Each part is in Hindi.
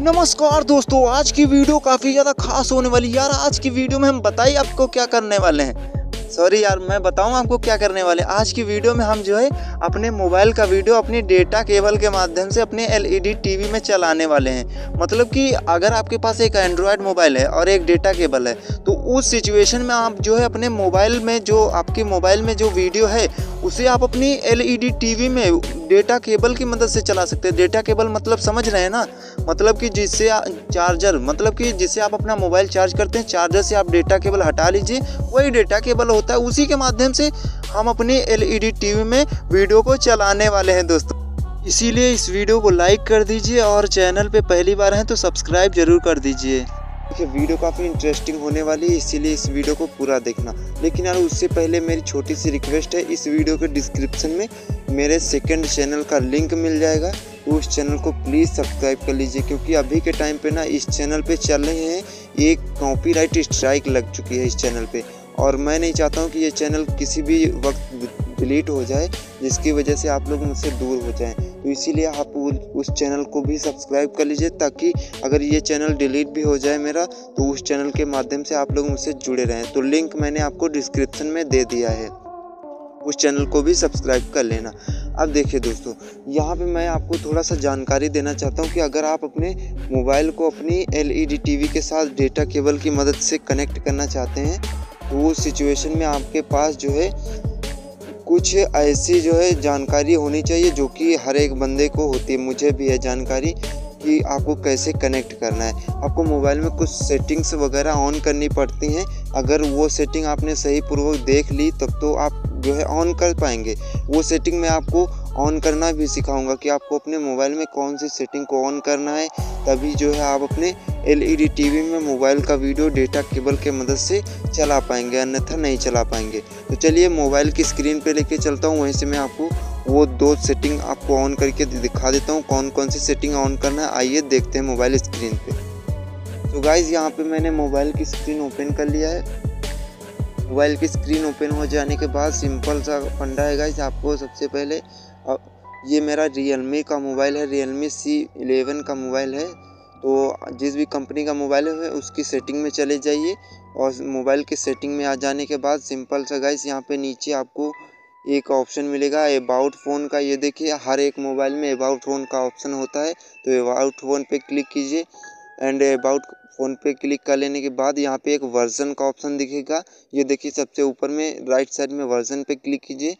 नमस्कार दोस्तों आज की वीडियो काफ़ी ज़्यादा खास होने वाली यार आज की वीडियो में हम बताइए आपको क्या करने वाले हैं सॉरी यार मैं बताऊँ आपको क्या करने वाले आज की वीडियो में हम जो है अपने मोबाइल का वीडियो अपने डेटा केबल के माध्यम से अपने एल टीवी e में चलाने वाले हैं मतलब कि अगर आपके पास एक एंड्रॉयड मोबाइल है और एक डेटा केबल है तो उस सिचुएशन में आप जो है अपने मोबाइल में जो आपके मोबाइल में जो वीडियो है उसे आप अपनी एल ई e में डेटा केबल की मदद से चला सकते हैं डेटा केबल मतलब समझ रहे हैं ना मतलब कि जिससे चार्जर मतलब कि जिससे आप अपना मोबाइल चार्ज करते हैं चार्जर से आप डेटा केबल हटा लीजिए वही डेटा केबल होता है उसी के माध्यम से हम अपने एलईडी टीवी में वीडियो को चलाने वाले हैं दोस्तों इसीलिए इस वीडियो को लाइक कर दीजिए और चैनल पे पहली बार हैं तो सब्सक्राइब जरूर कर दीजिए देखिए वीडियो काफ़ी इंटरेस्टिंग होने वाली है इसीलिए इस वीडियो को पूरा देखना लेकिन यार उससे पहले मेरी छोटी सी रिक्वेस्ट है इस वीडियो के डिस्क्रिप्शन में मेरे सेकंड चैनल का लिंक मिल जाएगा उस चैनल को प्लीज़ सब्सक्राइब कर लीजिए क्योंकि अभी के टाइम पर ना इस चैनल पर चल रहे हैं एक कॉपी स्ट्राइक लग चुकी है इस चैनल पर और मैं नहीं चाहता हूँ कि ये चैनल किसी भी वक्त डिलीट हो जाए जिसकी वजह से आप लोग मुझसे दूर हो जाएं तो इसीलिए आप उस चैनल को भी सब्सक्राइब कर लीजिए ताकि अगर ये चैनल डिलीट भी हो जाए मेरा तो उस चैनल के माध्यम से आप लोग मुझसे जुड़े रहें तो लिंक मैंने आपको डिस्क्रिप्शन में दे दिया है उस चैनल को भी सब्सक्राइब कर लेना अब देखिए दोस्तों यहाँ पे मैं आपको थोड़ा सा जानकारी देना चाहता हूँ कि अगर आप अपने मोबाइल को अपनी एलईडी टीवी e के साथ डेटा केबल की मदद से कनेक्ट करना चाहते हैं वो सिचुएशन में आपके पास जो है कुछ ऐसी जो है जानकारी होनी चाहिए जो कि हर एक बंदे को होती है मुझे भी है जानकारी कि आपको कैसे कनेक्ट करना है आपको मोबाइल में कुछ सेटिंग्स वगैरह ऑन करनी पड़ती हैं अगर वो सेटिंग आपने सही पूर्वक देख ली तब तो आप जो है ऑन कर पाएंगे वो सेटिंग मैं आपको ऑन करना भी सिखाऊंगा कि आपको अपने मोबाइल में कौन सी सेटिंग को ऑन करना है तभी जो है आप अपने एलईडी टीवी में मोबाइल का वीडियो डेटा केबल के मदद से चला पाएंगे अन्यथा नहीं चला पाएंगे तो चलिए मोबाइल की स्क्रीन पे लेके चलता हूँ वहीं से मैं आपको वो दो सेटिंग आपको ऑन करके दिखा देता हूँ कौन कौन सी सेटिंग ऑन करना है आइए देखते हैं मोबाइल स्क्रीन पर तो गाइज़ यहाँ पर मैंने मोबाइल की स्क्रीन ओपन कर लिया है मोबाइल की स्क्रीन ओपन हो जाने के बाद सिंपल सा फंडा है गाइज आपको सबसे पहले ये मेरा रियल का मोबाइल है रियल मी सी का मोबाइल है तो जिस भी कंपनी का मोबाइल है उसकी सेटिंग में चले जाइए और मोबाइल के सेटिंग में आ जाने के बाद सिंपल सा गाइस यहाँ पे नीचे आपको एक ऑप्शन मिलेगा अबाउट फ़ोन का ये देखिए हर एक मोबाइल में अबाउट फ़ोन का ऑप्शन होता है तो अबाउट फ़ोन पे क्लिक कीजिए एंड अबाउट फ़ोन पे क्लिक कर लेने के बाद यहाँ पे एक वर्जन का ऑप्शन दिखेगा ये देखिए सबसे ऊपर में राइट साइड में वर्जन पे क्लिक कीजिए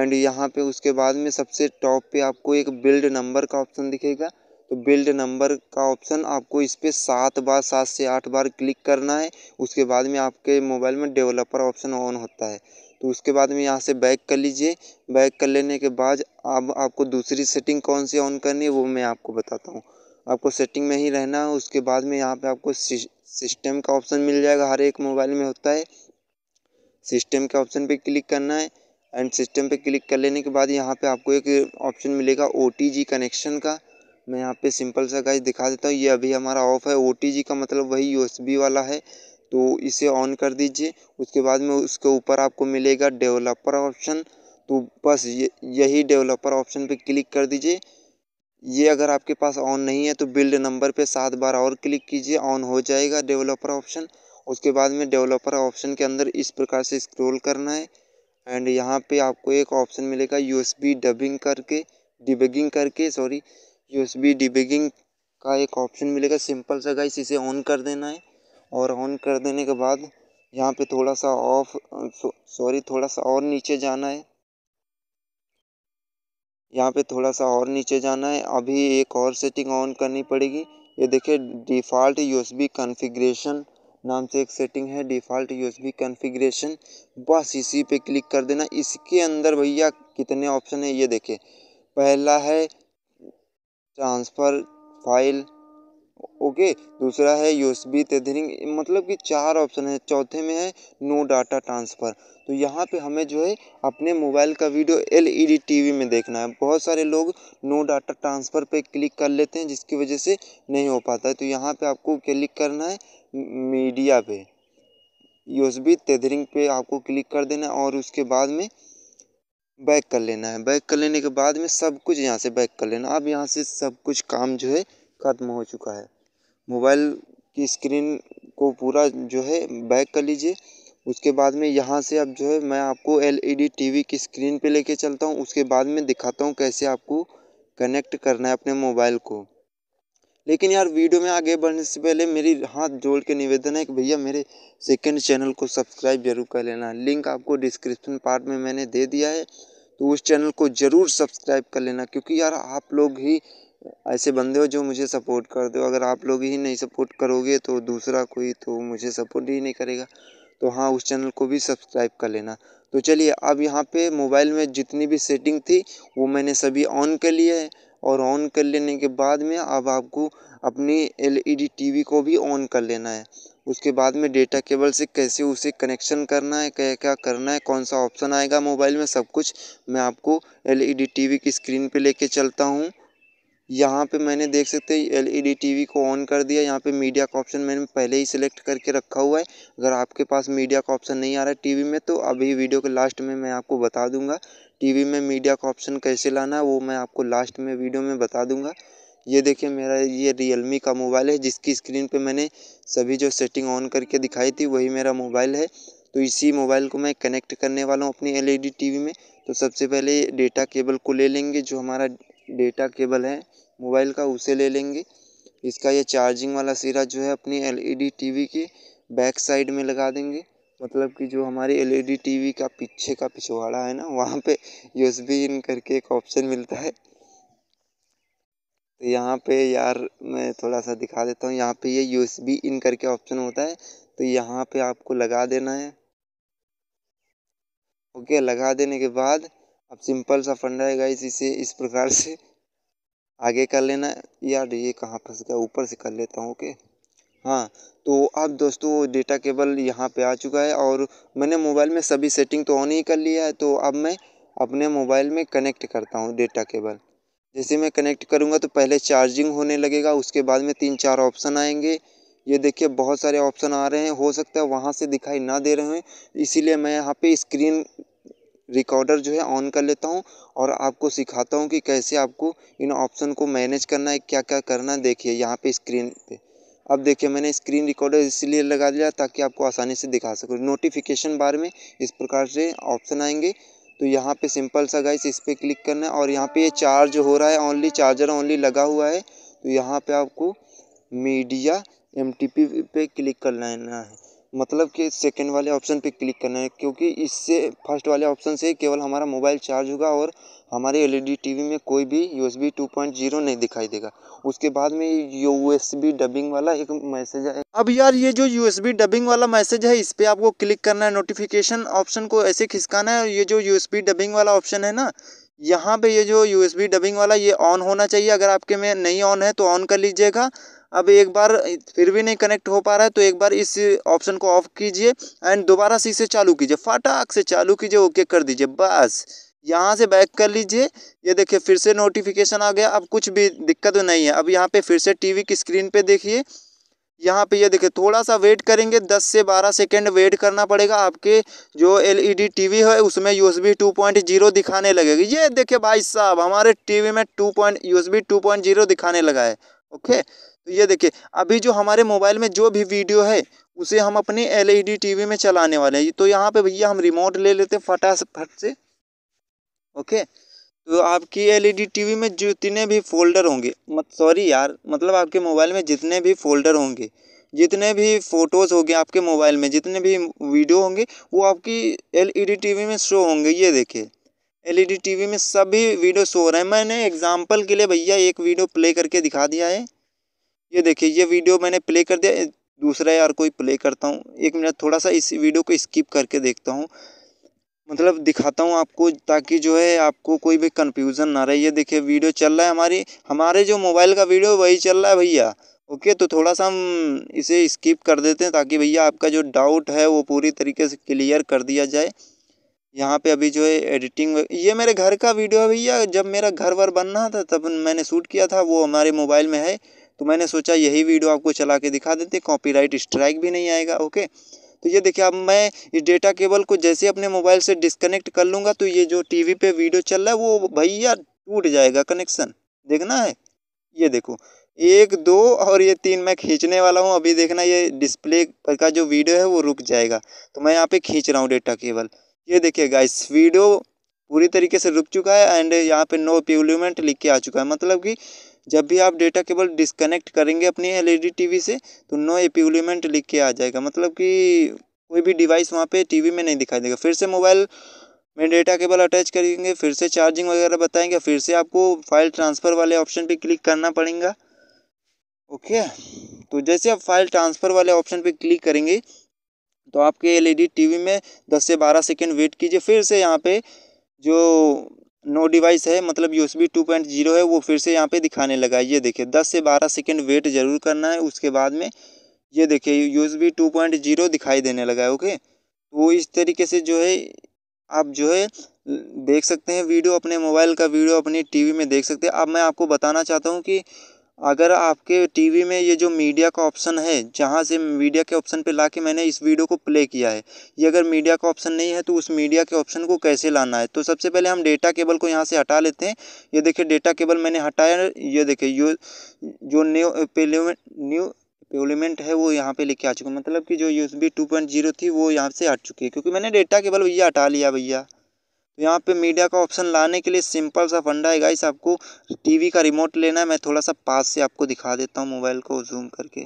एंड यहाँ पे उसके बाद में सबसे टॉप पे आपको एक बिल्ड नंबर का ऑप्शन दिखेगा तो बिल्ड नंबर का ऑप्शन आपको इस पर सात बार सात से आठ बार क्लिक करना है उसके बाद में आपके मोबाइल में डेवलपर ऑप्शन ऑन होता है तो उसके बाद में यहाँ से बैक कर लीजिए बैक कर लेने के बाद अब आप, आपको दूसरी सेटिंग कौन सी ऑन करनी है वो मैं आपको बताता हूँ आपको सेटिंग में ही रहना है उसके बाद में यहाँ पे आपको सिस्टम का ऑप्शन मिल जाएगा हर एक मोबाइल में होता है सिस्टम के ऑप्शन पे क्लिक करना है एंड सिस्टम पे क्लिक कर लेने के बाद यहाँ पे आपको एक ऑप्शन मिलेगा ओ कनेक्शन का मैं यहाँ पे सिंपल सा गाइस दिखा देता हूँ ये अभी हमारा ऑफ है ओ का मतलब वही यू वाला है तो इसे ऑन कर दीजिए उसके बाद में उसके ऊपर आपको मिलेगा डेवलपर ऑप्शन तो बस ये यही डेवलपर ऑप्शन पे क्लिक कर दीजिए ये अगर आपके पास ऑन नहीं है तो बिल्ड नंबर पे सात बार और क्लिक कीजिए ऑन हो जाएगा डेवलपर ऑप्शन उसके बाद में डेवलपर ऑप्शन के अंदर इस प्रकार से स्क्रॉल करना है एंड यहाँ पे आपको एक ऑप्शन मिलेगा यूएसबी डबिंग करके डिबिंग करके सॉरी यूएसबी डिबिगिंग का एक ऑप्शन मिलेगा सिंपल सा गाइस इसे ऑन कर देना है और ऑन कर देने के बाद यहाँ पे थोड़ा सा ऑफ सॉरी थोड़ा सा और नीचे जाना है यहाँ पे थोड़ा सा और नीचे जाना है अभी एक और सेटिंग ऑन करनी पड़ेगी ये देखिए डिफ़ॉल्ट यूएसबी कॉन्फ़िगरेशन नाम से एक सेटिंग है डिफ़ॉल्ट यूएसबी कॉन्फ़िगरेशन बस इसी पे क्लिक कर देना इसके अंदर भैया कितने ऑप्शन है ये देखिए पहला है ट्रांसफ़र फाइल ओके दूसरा है यू एस बी तेदरिंग मतलब कि चार ऑप्शन है चौथे में है नो डाटा ट्रांसफ़र तो यहाँ पे हमें जो है अपने मोबाइल का video L E D T V में देखना है बहुत सारे लोग नो डाटा ट्रांसफ़र पे क्लिक कर लेते हैं जिसकी वजह से नहीं हो पाता है तो यहाँ पे आपको क्लिक करना है मीडिया पे यूएसबी तेदरिंग पे आपको क्लिक कर देना है और उसके बाद में बैक कर लेना है बैक कर लेने के बाद में सब कुछ यहाँ से बैक कर लेना अब यहाँ से सब कुछ काम जो है ख़त्म हो चुका है मोबाइल की स्क्रीन को पूरा जो है बैक कर लीजिए उसके बाद में यहाँ से अब जो है मैं आपको एलईडी टीवी e की स्क्रीन पे लेके चलता हूँ उसके बाद में दिखाता हूँ कैसे आपको कनेक्ट करना है अपने मोबाइल को लेकिन यार वीडियो में आगे बढ़ने से पहले मेरी हाथ जोड़ के निवेदन है कि भैया मेरे सेकेंड चैनल को सब्सक्राइब जरूर कर लेना लिंक आपको डिस्क्रिप्शन पार्ट में मैंने दे दिया है तो उस चैनल को ज़रूर सब्सक्राइब कर लेना क्योंकि यार आप लोग ही ऐसे बंदे हो जो मुझे सपोर्ट कर दो अगर आप लोग ही नहीं सपोर्ट करोगे तो दूसरा कोई तो मुझे सपोर्ट ही नहीं करेगा तो हाँ उस चैनल को भी सब्सक्राइब कर लेना तो चलिए अब यहाँ पे मोबाइल में जितनी भी सेटिंग थी वो मैंने सभी ऑन कर लिया है और ऑन कर लेने के बाद में अब आपको अपनी L E D T V को भी ऑन कर लेना है उसके बाद में डेटा केबल से कैसे उसे कनेक्शन करना है क्या क्या करना है कौन सा ऑप्शन आएगा मोबाइल में सब कुछ मैं आपको L E D T V की स्क्रीन पे लेके चलता हूँ यहाँ पे मैंने देख सकते हैं एलईडी टीवी e को ऑन कर दिया यहाँ पे मीडिया का ऑप्शन मैंने पहले ही सिलेक्ट करके रखा हुआ है अगर आपके पास मीडिया का ऑप्शन नहीं आ रहा है टीवी में तो अभी वीडियो के लास्ट में मैं आपको बता दूंगा टीवी में मीडिया का ऑप्शन कैसे लाना है वो मैं आपको लास्ट में वीडियो में बता दूंगा ये देखिए मेरा ये मी का मोबाइल है जिसकी स्क्रीन पर मैंने सभी जो सेटिंग ऑन करके दिखाई थी वही मेरा मोबाइल है तो इसी मोबाइल को मैं कनेक्ट करने वाला हूँ अपनी टी वी e में तो सबसे पहले डेटा केबल को ले लेंगे जो हमारा डेटा केबल है मोबाइल का उसे ले लेंगे इसका ये चार्जिंग वाला सिरा जो है अपनी एलईडी टीवी की बैक साइड में लगा देंगे मतलब कि जो हमारी एलईडी टीवी का पीछे का पिछवाड़ा है ना वहाँ पे यूएसबी इन करके एक ऑप्शन मिलता है तो यहाँ पे यार मैं थोड़ा सा दिखा देता हूँ यहाँ पे ये यूएसबी इन करके ऑप्शन होता है तो यहाँ पे आपको लगा देना है ओके लगा देने के बाद अब सिंपल सा फंडा है गाइस इसे इस प्रकार से आगे कर लेना यार ये कहाँ फंस गया ऊपर से कर लेता हूँ ओके हाँ तो अब दोस्तों डेटा केबल यहाँ पे आ चुका है और मैंने मोबाइल में सभी सेटिंग तो ऑन ही कर लिया है तो अब मैं अपने मोबाइल में कनेक्ट करता हूँ डेटा केबल जैसे मैं कनेक्ट करूँगा तो पहले चार्जिंग होने लगेगा उसके बाद में तीन चार ऑप्शन आएंगे ये देखिए बहुत सारे ऑप्शन आ रहे हैं हो सकता है वहाँ से दिखाई ना दे रहे हैं इसीलिए मैं यहाँ पे स्क्रीन रिकॉर्डर जो है ऑन कर लेता हूँ और आपको सिखाता हूँ कि कैसे आपको इन ऑप्शन को मैनेज करना है क्या क्या करना है देखिए यहाँ पे स्क्रीन पे अब देखिए मैंने स्क्रीन रिकॉर्डर इसलिए लगा दिया ताकि आपको आसानी से दिखा सकूँ नोटिफिकेशन बार में इस प्रकार से ऑप्शन आएंगे तो यहाँ पे सिंपल सा गाइस इस पर क्लिक करना है और यहाँ पे ये चार्ज हो रहा है ओनली चार्जर ओनली लगा हुआ है तो यहाँ पे आपको मीडिया एम पे क्लिक कर लेना है मतलब कि सेकेंड वाले ऑप्शन पे क्लिक करना है क्योंकि इससे फर्स्ट वाले ऑप्शन से केवल हमारा मोबाइल चार्ज होगा और हमारे L E D T V में कोई भी U S B two point zero नहीं दिखाई देगा उसके बाद में यू एस बी डबिंग वाला एक मैसेज है अब यार ये जो यू एस बी डबिंग वाला मैसेज है इस पर आपको क्लिक करना है नोटिफिकेशन ऑप्शन को ऐसे खिसकाना है ये जो यू एस बी डबिंग वाला ऑप्शन है ना यहाँ पे ये जो यू एस बी डबिंग वाला ये ऑन होना चाहिए अगर आपके में नहीं ऑन है तो ऑन कर लीजिएगा अब एक बार फिर भी नहीं कनेक्ट हो पा रहा है तो एक बार इस ऑप्शन को ऑफ कीजिए एंड दोबारा से इसे चालू कीजिए फटाक से चालू कीजिए ओके कर दीजिए बस यहाँ से बैक कर लीजिए ये देखिए फिर से नोटिफिकेशन आ गया अब कुछ भी दिक्कत नहीं है अब यहाँ पे फिर से टीवी की स्क्रीन पे देखिए यहाँ पे ये यह देखिए थोड़ा सा वेट करेंगे 10 से 12 सेकेंड वेट करना पड़ेगा आपके जो एलईडी टीवी e है उसमें यूएसबी 2.0 दिखाने लगेगी ये देखिए भाई साहब हमारे टी में टू पॉइंट 2.0 दिखाने लगा है ओके तो ये देखिए अभी जो हमारे मोबाइल में जो भी वीडियो है उसे हम अपने एल ई टीवी में चलाने वाले हैं तो यहाँ पे भैया हम रिमोट ले लेते हैं फटाफट से ओके तो आपकी एल टीवी में जितने भी फोल्डर होंगे मत सॉरी यार मतलब आपके मोबाइल में जितने भी फोल्डर होंगे जितने भी फ़ोटोज़ होंगे आपके मोबाइल में जितने भी वीडियो होंगे वो आपकी एल टीवी में शो होंगे ये देखिए एल टीवी में सभी वीडियो शो हो रहे हैं मैंने एग्ज़ाम्पल के लिए भैया एक वीडियो प्ले करके दिखा दिया है ये देखिए ये वीडियो मैंने प्ले कर दिया दूसरा यार कोई प्ले करता हूँ एक मिनट थोड़ा सा इस वीडियो को स्किप करके देखता हूँ मतलब दिखाता हूँ आपको ताकि जो है आपको कोई भी कन्फ्यूज़न ना रहे ये देखिए वीडियो चल रहा है हमारी हमारे जो मोबाइल का वीडियो वही चल रहा है भैया ओके तो थोड़ा सा हम इसे स्किप कर देते हैं ताकि भैया आपका जो डाउट है वो पूरी तरीके से क्लियर कर दिया जाए यहाँ पे अभी जो है एडिटिंग ये मेरे घर का वीडियो है भैया जब मेरा घर वर बन रहा था तब मैंने शूट किया था वो हमारे मोबाइल में है तो मैंने सोचा यही वीडियो आपको चला के दिखा देते कॉपीराइट स्ट्राइक भी नहीं आएगा ओके तो ये देखिए अब मैं इस डेटा केबल को जैसे अपने मोबाइल से डिस्कनेक्ट कर लूँगा तो ये जो टी वी वीडियो चल रहा है वो भैया टूट जाएगा कनेक्शन देखना है ये देखो एक दो और ये तीन मैं खींचने वाला हूँ अभी देखना ये डिस्प्ले पर का जो वीडियो है वो रुक जाएगा तो मैं यहाँ पे खींच रहा हूँ डेटा केबल ये देखिए इस वीडियो पूरी तरीके से रुक चुका है एंड यहाँ पे नो प्यूलिमेंट लिख के आ चुका है मतलब कि जब भी आप डेटा केबल डिस्कनेक्ट करेंगे अपनी एलईडी टीवी e से तो नो एप्यूलीमेंट लिख के आ जाएगा मतलब कि कोई भी डिवाइस वहाँ पे टीवी में नहीं दिखाई देगा फिर से मोबाइल में डेटा केबल अटैच करेंगे फिर से चार्जिंग वगैरह बताएंगे फिर से आपको फाइल ट्रांसफ़र वाले ऑप्शन पे क्लिक करना पड़ेगा ओके तो जैसे आप फाइल ट्रांसफ़र वाले ऑप्शन पे क्लिक करेंगे तो आपके एलईडी टीवी e में 10 से 12 सेकंड वेट कीजिए फिर से यहाँ पे जो नो डिवाइस है मतलब U S B two point zero है वो फिर से यहाँ पे दिखाने लगा है ये देखिए दस से बारह सेकेंड वेट जरूर करना है उसके बाद में ये देखिए U S B two point zero दिखाई देने लगा है ओके तो इस तरीके से जो है आप जो है देख सकते हैं वीडियो अपने मोबाइल का वीडियो अपनी टीवी में देख सकते हैं अब मैं आपको बताना चाहता हूँ कि अगर आपके टीवी में ये जो मीडिया का ऑप्शन है जहाँ से मीडिया के ऑप्शन पे ला के मैंने इस वीडियो को प्ले किया है ये अगर मीडिया का ऑप्शन नहीं है तो उस मीडिया के ऑप्शन को कैसे लाना है तो सबसे पहले हम डेटा केबल को यहाँ से हटा लेते हैं ये देखिए डेटा केबल मैंने हटाया ये देखिए यो जो न्यू पेलीमेंट न्यू पेलीमेंट है वो यहाँ पे लेके आ चुका मतलब कि जो U S B two point zero थी वो यहाँ से हट चुकी है क्योंकि मैंने डेटा केबल भैया हटा लिया भैया तो यहाँ पे मीडिया का ऑप्शन लाने के लिए सिंपल सा फंडा है गाइस आपको टीवी का रिमोट लेना है मैं थोड़ा सा पास से आपको दिखा देता हूँ मोबाइल को जूम करके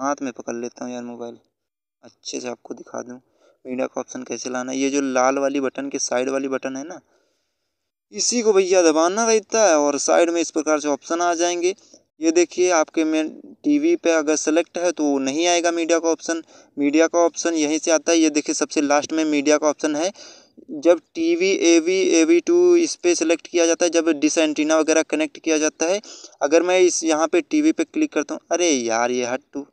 हाथ में पकड़ लेता हूँ यार मोबाइल अच्छे से आपको दिखा दूँ मीडिया का ऑप्शन कैसे लाना है ये जो लाल वाली बटन के साइड वाली बटन है ना इसी को भैया दबाना रहता है और साइड में इस प्रकार से ऑप्शन आ जाएंगे ये देखिए आपके में टीवी पे अगर सेलेक्ट है तो नहीं आएगा मीडिया का ऑप्शन मीडिया का ऑप्शन यहीं से आता है ये देखिए सबसे लास्ट में मीडिया का ऑप्शन है जब T V A V A V two इस पर सेलेक्ट किया जाता है जब डिस एंटीना वगैरह कनेक्ट किया जाता है अगर मैं इस यहाँ पे टी वी पर क्लिक करता हूँ अरे यार ये हट टू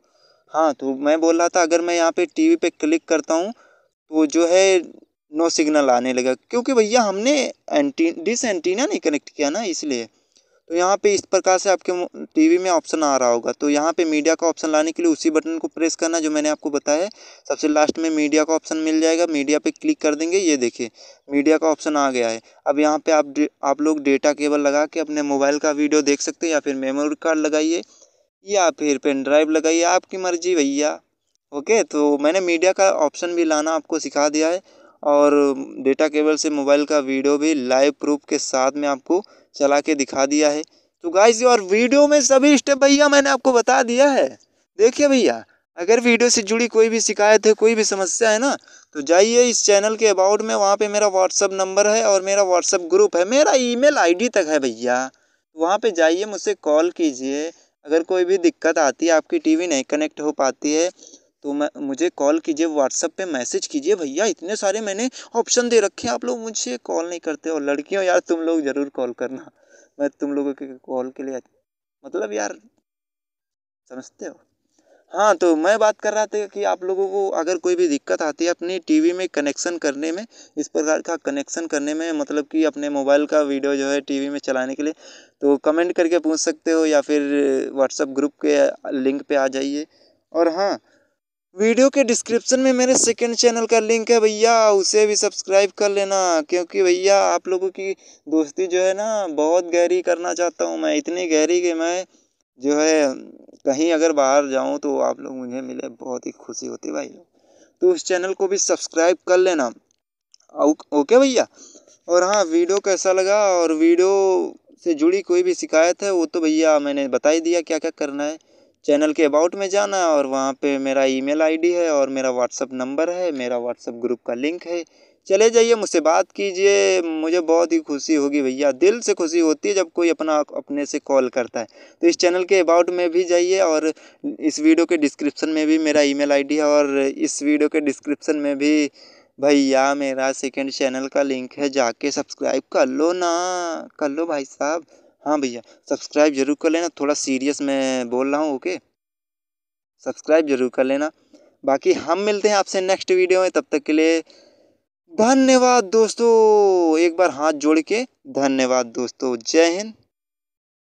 हाँ तो मैं बोल रहा था अगर मैं यहाँ पे टी वी पर क्लिक करता हूँ तो जो है नो सिग्नल आने लगा क्योंकि भैया हमने एंटी डिस एंटीना नहीं कनेक्ट किया ना इसलिए तो यहाँ पे इस प्रकार से आपके टीवी में ऑप्शन आ रहा होगा तो यहाँ पे मीडिया का ऑप्शन लाने के लिए उसी बटन को प्रेस करना जो मैंने आपको बताया है सबसे लास्ट में मीडिया का ऑप्शन मिल जाएगा मीडिया पे क्लिक कर देंगे ये देखिए मीडिया का ऑप्शन आ गया है अब यहाँ पे आप आप लोग डेटा केबल लगा के अपने मोबाइल का वीडियो देख सकते हैं या फिर मेमोरी कार्ड लगाइए या फिर पेन ड्राइव लगाइए आपकी मर्जी भैया ओके तो मैंने मीडिया का ऑप्शन भी लाना आपको सिखा दिया है और डेटा केबल से मोबाइल का वीडियो भी लाइव प्रूफ के साथ में आपको चला के दिखा दिया है तो गाइस और वीडियो में सभी स्टेप भैया मैंने आपको बता दिया है देखिए भैया अगर वीडियो से जुड़ी कोई भी शिकायत है कोई भी समस्या है ना तो जाइए इस चैनल के अबाउट में वहाँ पे मेरा व्हाट्सअप नंबर है और मेरा व्हाट्सअप ग्रुप है मेरा ईमेल आईडी तक है भैया तो वहाँ पे जाइए मुझसे कॉल कीजिए अगर कोई भी दिक्कत आती है आपकी टीवी नहीं कनेक्ट हो पाती है तो मैं मुझे कॉल कीजिए व्हाट्सअप पे मैसेज कीजिए भैया इतने सारे मैंने ऑप्शन दे रखे हैं आप लोग मुझसे कॉल नहीं करते और लड़कियों यार तुम लोग ज़रूर कॉल करना मैं तुम लोगों के कॉल के लिए मतलब यार समझते हो हाँ तो मैं बात कर रहा था कि आप लोगों को अगर कोई भी दिक्कत आती है अपनी टीवी में कनेक्शन करने में इस प्रकार का कनेक्शन करने में मतलब कि अपने मोबाइल का वीडियो जो है टीवी में चलाने के लिए तो कमेंट करके पूछ सकते हो या फिर व्हाट्सअप ग्रुप के लिंक पे आ जाइए और हाँ वीडियो के डिस्क्रिप्शन में मेरे सेकंड चैनल का लिंक है भैया उसे भी सब्सक्राइब कर लेना क्योंकि भैया आप लोगों की दोस्ती जो है ना बहुत गहरी करना चाहता हूँ मैं इतनी गहरी कि मैं जो है कहीं अगर बाहर जाऊँ तो आप लोग मुझे मिले बहुत ही खुशी होती भाई तो उस चैनल को भी सब्सक्राइब कर लेना ओके भैया और हाँ वीडियो कैसा लगा और वीडियो से जुड़ी कोई भी शिकायत है वो तो भैया मैंने बता ही दिया क्या क्या करना है चैनल के अबाउट में जाना है और वहाँ पे मेरा ईमेल आईडी है और मेरा व्हाट्सअप नंबर है मेरा व्हाट्सअप ग्रुप का लिंक है चले जाइए मुझसे बात कीजिए मुझे बहुत ही खुशी होगी भैया दिल से खुशी होती है जब कोई अपना अपने से कॉल करता है तो इस चैनल के अबाउट में भी जाइए और इस वीडियो के डिस्क्रिप्शन में भी मेरा ईमेल आईडी है और इस वीडियो के डिस्क्रिप्शन में भी भैया मेरा सेकंड चैनल का लिंक है जाके सब्सक्राइब कर लो ना कर लो भाई साहब हाँ भैया सब्सक्राइब ज़रूर कर लेना थोड़ा सीरियस मैं बोल रहा हूँ ओके सब्सक्राइब ज़रूर कर लेना बाकी हम मिलते हैं आपसे नेक्स्ट वीडियो में तब तक के लिए धन्यवाद दोस्तों एक बार हाथ जोड़ के धन्यवाद दोस्तों जय हिंद